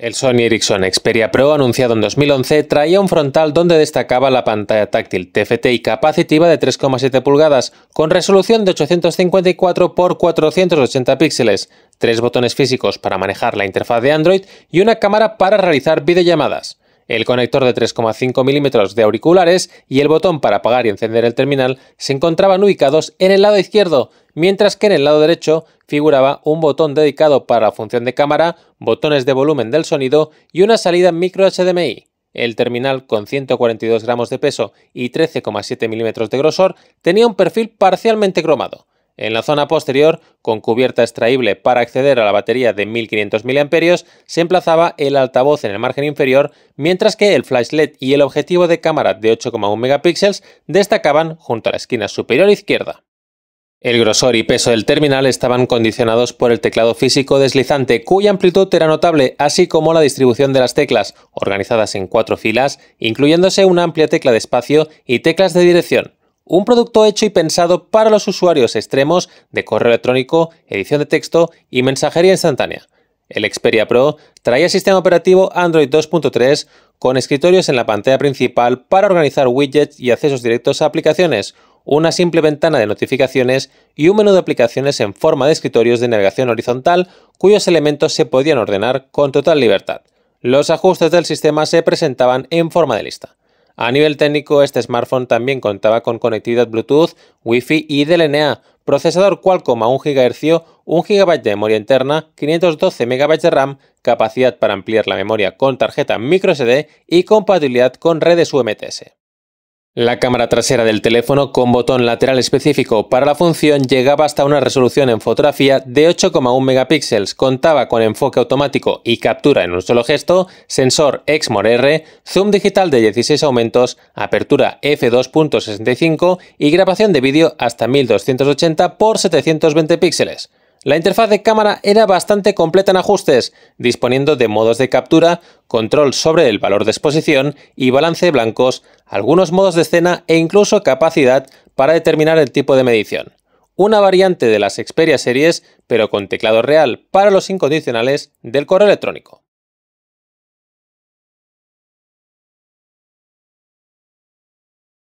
El Sony Ericsson Xperia Pro, anunciado en 2011, traía un frontal donde destacaba la pantalla táctil TFT y capacitiva de 3,7 pulgadas, con resolución de 854 x 480 píxeles, tres botones físicos para manejar la interfaz de Android y una cámara para realizar videollamadas. El conector de 3,5 milímetros de auriculares y el botón para apagar y encender el terminal se encontraban ubicados en el lado izquierdo, mientras que en el lado derecho figuraba un botón dedicado para la función de cámara, botones de volumen del sonido y una salida micro HDMI. El terminal, con 142 gramos de peso y 13,7 milímetros de grosor, tenía un perfil parcialmente cromado. En la zona posterior, con cubierta extraíble para acceder a la batería de 1500 mAh, se emplazaba el altavoz en el margen inferior, mientras que el flash LED y el objetivo de cámara de 8,1 megapíxeles destacaban junto a la esquina superior izquierda. El grosor y peso del terminal estaban condicionados por el teclado físico deslizante, cuya amplitud era notable, así como la distribución de las teclas, organizadas en cuatro filas, incluyéndose una amplia tecla de espacio y teclas de dirección un producto hecho y pensado para los usuarios extremos de correo electrónico, edición de texto y mensajería instantánea. El Xperia Pro traía sistema operativo Android 2.3 con escritorios en la pantalla principal para organizar widgets y accesos directos a aplicaciones, una simple ventana de notificaciones y un menú de aplicaciones en forma de escritorios de navegación horizontal cuyos elementos se podían ordenar con total libertad. Los ajustes del sistema se presentaban en forma de lista. A nivel técnico, este smartphone también contaba con conectividad Bluetooth, Wi-Fi y DLNA, procesador Qualcomm a 1 GHz, 1 GB de memoria interna, 512 MB de RAM, capacidad para ampliar la memoria con tarjeta microSD y compatibilidad con redes UMTS. La cámara trasera del teléfono con botón lateral específico para la función llegaba hasta una resolución en fotografía de 8,1 megapíxeles, contaba con enfoque automático y captura en un solo gesto, sensor Exmor R, zoom digital de 16 aumentos, apertura f2.65 y grabación de vídeo hasta 1280 x 720 píxeles. La interfaz de cámara era bastante completa en ajustes, disponiendo de modos de captura, control sobre el valor de exposición y balance blancos, algunos modos de escena e incluso capacidad para determinar el tipo de medición. Una variante de las Xperia series, pero con teclado real para los incondicionales del correo electrónico.